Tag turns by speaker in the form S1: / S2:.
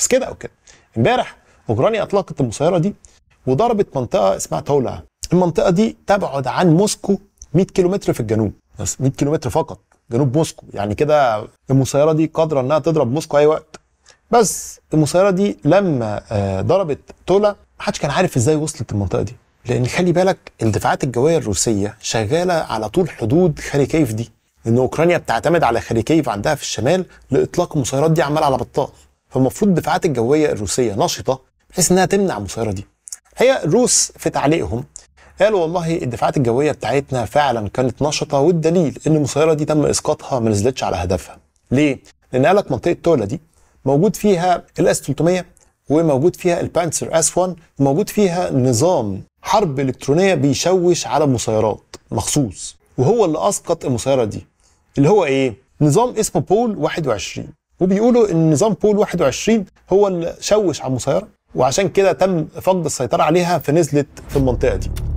S1: بس كده او كده امبارح اوكرانيا اطلقت المسيره دي وضربت منطقه اسمها تولا المنطقه دي تبعد عن موسكو 100 كيلومتر في الجنوب بس 100 كيلومتر فقط جنوب موسكو يعني كده المسيره دي قادره انها تضرب موسكو اي وقت بس المسيره دي لما آه، ضربت تولا محدش كان عارف ازاي وصلت المنطقه دي لان خلي بالك الدفاعات الجويه الروسيه شغاله على طول حدود خاريكيف دي ان اوكرانيا بتعتمد على خاريكيف عندها في الشمال لاطلاق المسيرات دي عمال على بطال فالمفروض الدفاعات الجويه الروسيه نشطه بحيث انها تمنع المسيره دي هي الروس في تعليقهم قالوا والله الدفاعات الجويه بتاعتنا فعلا كانت نشطه والدليل ان المسيره دي تم اسقاطها ما نزلتش على هدفها ليه لان قالك منطقه تولا دي موجود فيها الاس 300 وموجود فيها البانسر اس 1 وموجود فيها نظام حرب الكترونيه بيشوش على المسيرات مخصوص وهو اللي اسقط المسيره دي اللي هو ايه نظام اسمه بول 21 وبيقولوا ان نظام بول 21 هو اللي شوش على المسيره وعشان كده تم فقد السيطره عليها فنزلت في المنطقه دي